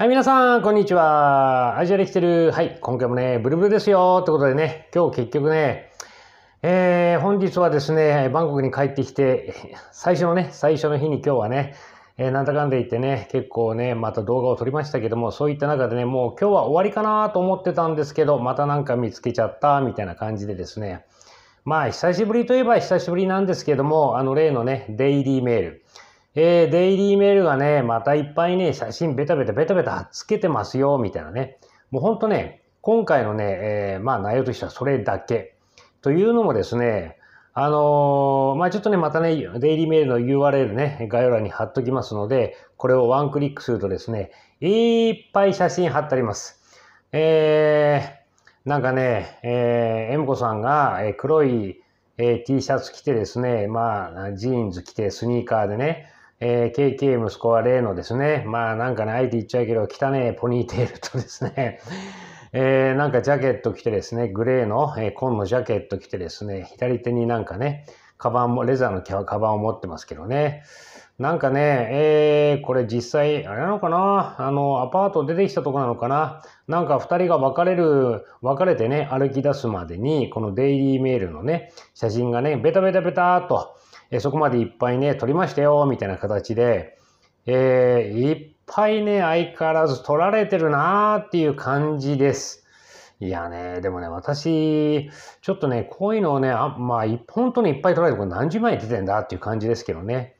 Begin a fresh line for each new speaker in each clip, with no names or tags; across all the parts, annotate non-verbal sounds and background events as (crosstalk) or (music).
はい、皆さん、こんにちは。アジアで来てる。はい、今回もね、ブルブルですよ。ってことでね、今日結局ね、えー、本日はですね、バンコクに帰ってきて、最初のね、最初の日に今日はね、えー、なんだかんだ言ってね、結構ね、また動画を撮りましたけども、そういった中でね、もう今日は終わりかなと思ってたんですけど、またなんか見つけちゃった、みたいな感じでですね、まあ、久しぶりといえば久しぶりなんですけども、あの例のね、デイリーメール。えー、デイリーメールがね、またいっぱいね、写真ベタベタベタベタつけてますよ、みたいなね。もうほんとね、今回のね、えー、まあ内容としてはそれだけ。というのもですね、あのー、まあちょっとね、またね、デイリーメールの URL ね、概要欄に貼っときますので、これをワンクリックするとですね、いっぱい写真貼ってあります。えー、なんかね、えー、エムコさんが黒い、えー、T シャツ着てですね、まあ、ジーンズ着て、スニーカーでね、えー、KK 息子は例のですね、まあなんかね、あえて言っちゃうけど、汚ねポニーテールとですね、(laughs) えー、なんかジャケット着てですね、グレーの、えー、紺のジャケット着てですね、左手になんかね、カバンも、レザーのカバンを持ってますけどね。なんかね、えー、これ実際、あれなのかなあの、アパート出てきたとこなのかななんか二人が別れる、別れてね、歩き出すまでに、このデイリーメールのね、写真がね、ベタベタベターと、えそこまでいっぱいね、取りましたよ、みたいな形で、えー、いっぱいね、相変わらず取られてるなーっていう感じです。いやね、でもね、私、ちょっとね、こういうのをね、あまあ、本当にいっぱい取られて、これ何十枚出てんだっていう感じですけどね。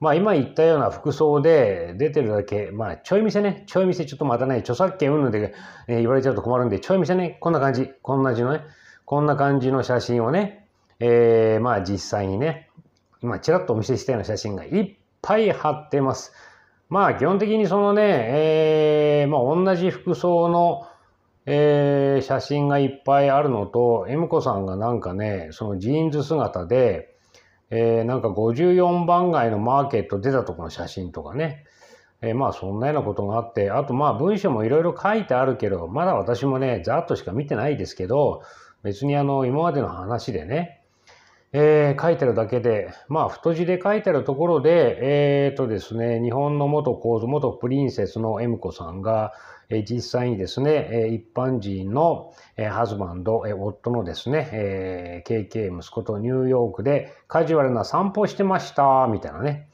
まあ、今言ったような服装で出てるだけ、まあ、ちょい店ね、ちょい店ちょっとまたね、著作権うんぬんで、ね、言われちゃうと困るんで、ちょい店ね、こんな感じ、こんな感じのね、こんな感じの写真をね、えー、まあ実際にね、今ちらっとお見せしたような写真がいっぱい貼ってます。まあ基本的にそのね、えー、まあ同じ服装の、えー、写真がいっぱいあるのと、M 子さんがなんかね、そのジーンズ姿で、えー、なんか54番街のマーケット出たとこの写真とかね、えー、まあそんなようなことがあって、あとまあ文章もいろいろ書いてあるけど、まだ私もね、ざっとしか見てないですけど、別にあの今までの話でね、えー、書いてるだけで、まあ、太字で書いてるところで、えっ、ー、とですね、日本の元皇族、元プリンセスのエムさんが、えー、実際にですね、え一般人の、えハズバンド、え夫のですね、え KK 息子とニューヨークでカジュアルな散歩してました、みたいなね。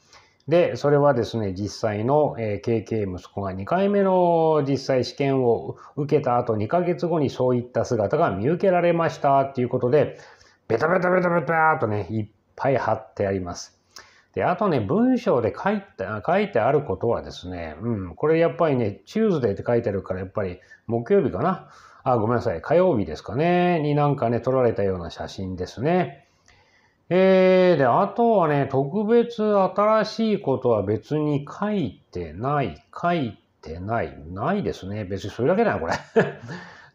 で、それはですね、実際の、え KK 息子が2回目の実際試験を受けた後、2ヶ月後にそういった姿が見受けられました、っていうことで、ベタベタベタベタとね、いっぱい貼ってあります。で、あとね、文章で書いて、書いてあることはですね、うん、これやっぱりね、チューズデーって書いてあるから、やっぱり木曜日かな。あ、ごめんなさい、火曜日ですかね、になんかね、撮られたような写真ですね。えー、で、あとはね、特別新しいことは別に書いてない、書いてない、ないですね。別にそれだけだよ、これ。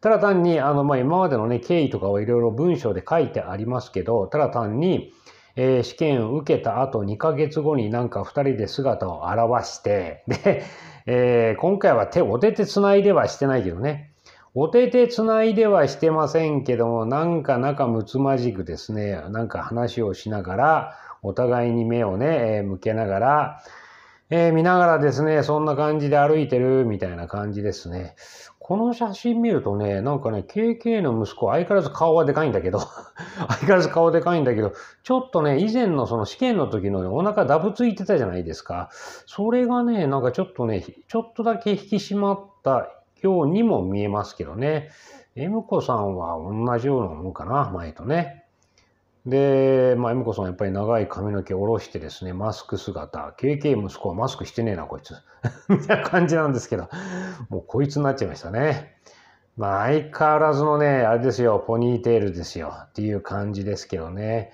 ただ単に、あの、まあ、今までのね、経緯とかをいろいろ文章で書いてありますけど、ただ単に、えー、試験を受けた後2ヶ月後になんか2人で姿を現して、で、えー、今回は手、お手手ないではしてないけどね、お手手ないではしてませんけども、なんか仲睦まじくですね、なんか話をしながら、お互いに目をね、えー、向けながら、えー、見ながらですね、そんな感じで歩いてるみたいな感じですね。この写真見るとね、なんかね、KK の息子、相変わらず顔はでかいんだけど、(laughs) 相変わらず顔でかいんだけど、ちょっとね、以前のその試験の時の、お腹ダブついてたじゃないですか。それがね、なんかちょっとね、ちょっとだけ引き締まったようにも見えますけどね。M 子さんは同じようなもんかな、前とね。で、まあ、M 子さんやっぱり長い髪の毛下ろしてですね、マスク姿、KK 息子はマスクしてねえな、こいつ。(laughs) みたいな感じなんですけど、もうこいつになっちゃいましたね。まあ、相変わらずのね、あれですよ、ポニーテールですよ、っていう感じですけどね。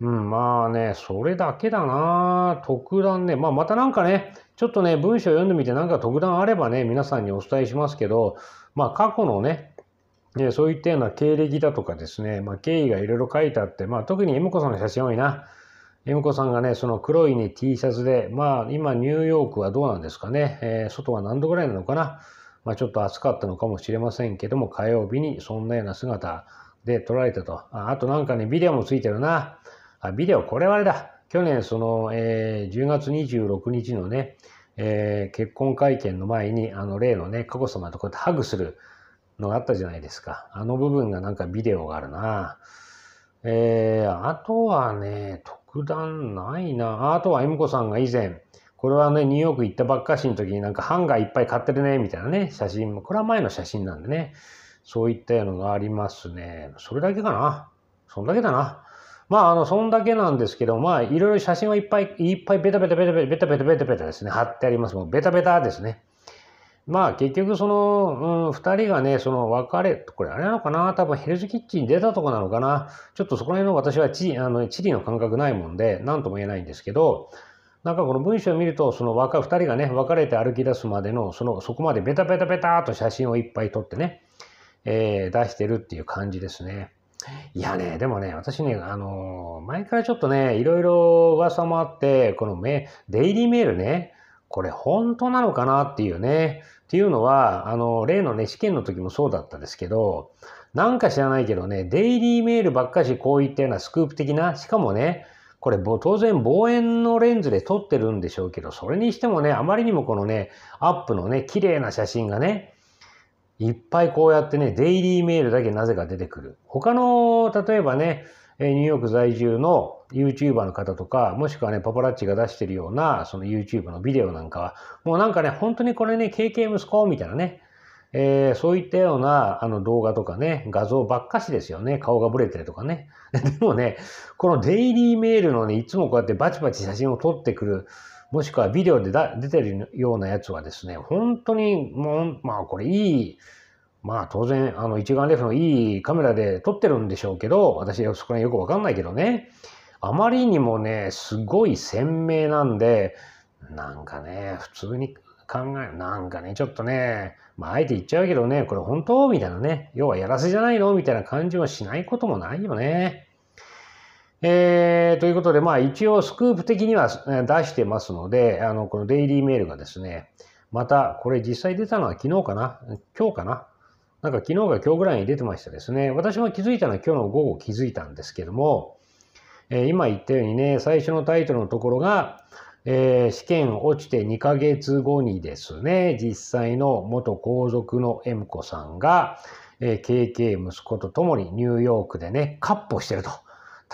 うん、まあね、それだけだな特段ね、まあ、またなんかね、ちょっとね、文章読んでみてなんか特段あればね、皆さんにお伝えしますけど、まあ、過去のね、で、そういったような経歴だとかですね、まあ、経緯がいろいろ書いてあって、まあ、特に M 子さんの写真多いな。M 子さんがね、その黒いね、T シャツで、まあ、今ニューヨークはどうなんですかね、えー、外は何度ぐらいなのかな。まあ、ちょっと暑かったのかもしれませんけども、火曜日にそんなような姿で撮られたと。ああとなんかね、ビデオもついてるな。あ、ビデオ、これはあれだ。去年、その、えー、10月26日のね、えー、結婚会見の前に、あの、例のね、佳子さまとこうやってハグする。のがあったじゃないですか。あの部分がなんかビデオがあるな。えー、あとはね、特段ないな。あとは M 子さんが以前、これはね、ニューヨーク行ったばっかしの時になんかハンガーいっぱい買ってるね、みたいなね、写真も、これは前の写真なんでね、そういったようなのがありますね。それだけかな。そんだけだな。まあ、あの、そんだけなんですけど、まあ、いろいろ写真はいっぱい、いっぱいベタベタベタベタベタベタベタですね、貼ってあります。もうベタベタですね。まあ結局その、うん、二人がね、その別れ、これあれなのかな多分ヘルズキッチンに出たとこなのかなちょっとそこら辺の私は地あの地理の感覚ないもんで、なんとも言えないんですけど、なんかこの文章を見ると、その若、二人がね、別れて歩き出すまでの、その、そこまでベタベタベタと写真をいっぱい撮ってね、えー、出してるっていう感じですね。いやね、でもね、私ね、あのー、前からちょっとね、いろいろ噂もあって、このメ、デイリーメールね、これ本当なのかなっていうね、っていうのは、あの、例のね、試験の時もそうだったですけど、なんか知らないけどね、デイリーメールばっかしこういったようなスクープ的な、しかもね、これ当然望遠のレンズで撮ってるんでしょうけど、それにしてもね、あまりにもこのね、アップのね、綺麗な写真がね、いっぱいこうやってね、デイリーメールだけなぜか出てくる。他の、例えばね、ニューヨーク在住の YouTuber の方とか、もしくはね、パパラッチが出してるような、その YouTube のビデオなんかは、もうなんかね、本当にこれね、KK 息子みたいなね、えー、そういったようなあの動画とかね、画像ばっかしですよね。顔がブレてるとかね。(laughs) でもね、このデイリーメールのね、いつもこうやってバチバチ写真を撮ってくる、もしくはビデオで出てるようなやつはですね、本当にもう、まあこれいいまあ当然、あの一眼レフのいいカメラで撮ってるんでしょうけど、私はそこら辺よくわかんないけどね。あまりにもね、すごい鮮明なんで、なんかね、普通に考え、なんかね、ちょっとね、まあ、あえて言っちゃうけどね、これ本当みたいなね、要はやらせじゃないのみたいな感じはしないこともないよね。えー、ということで、まあ一応スクープ的には出してますので、あの、このデイリーメールがですね、また、これ実際出たのは昨日かな今日かななんか昨日が今日ぐらいに出てましたですね。私も気づいたのは今日の午後気づいたんですけども、えー、今言ったようにね、最初のタイトルのところが、えー、試験落ちて2ヶ月後にですね、実際の元皇族の M 子さんが、えー、KK 息子と共にニューヨークでね、カッポしてると。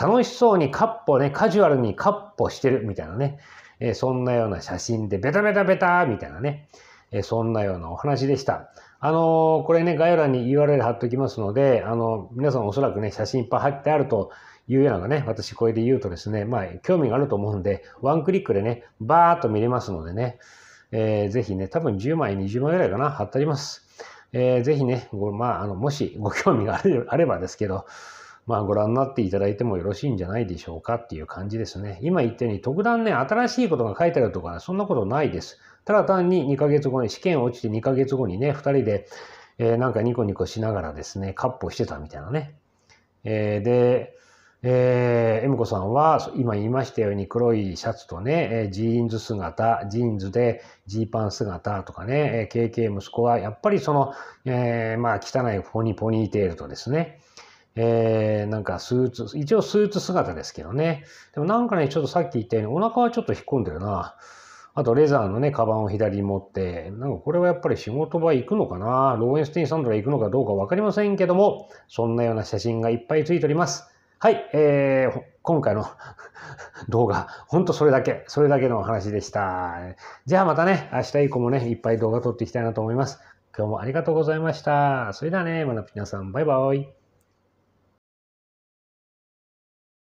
楽しそうにカッポね、カジュアルにカッポしてるみたいなね、えー、そんなような写真でベタベタベタみたいなね、えー、そんなようなお話でした。あのこれね、概要欄に URL 貼っておきますので、あの皆さんおそらくね、写真いっぱい貼ってあるというようなね、私これで言うとですね、まあ、興味があると思うんで、ワンクリックでね、バーっと見れますのでね、えー、ぜひね、多分10枚、20枚ぐらいかな、貼ってあります。えー、ぜひね、ごまあ、あのもしご興味があればですけど、まあ、ご覧になっていただいてもよろしいんじゃないでしょうかっていう感じですね。今言ったように、特段ね、新しいことが書いてあるとか、そんなことないです。ただ単に2ヶ月後に、試験落ちて2ヶ月後にね、2人で、えー、なんかニコニコしながらですね、カッポしてたみたいなね。えー、で、えー、エムコさんは、今言いましたように黒いシャツとね、えー、ジーンズ姿、ジーンズでジーパン姿とかね、えー、KK 息子はやっぱりその、えー、まあ汚いポニポニーテールとですね、えー、なんかスーツ、一応スーツ姿ですけどね。でもなんかね、ちょっとさっき言ったようにお腹はちょっと引っ込んでるな。あとレザーのね、カバンを左に持って、なんかこれはやっぱり仕事場行くのかなローエンスティンサンドが行くのかどうかわかりませんけども、そんなような写真がいっぱいついております。はい、えー、今回の (laughs) 動画、ほんとそれだけ、それだけの話でした。じゃあまたね、明日以降もね、いっぱい動画撮っていきたいなと思います。今日もありがとうございました。それではね、また皆さん、バイバイ。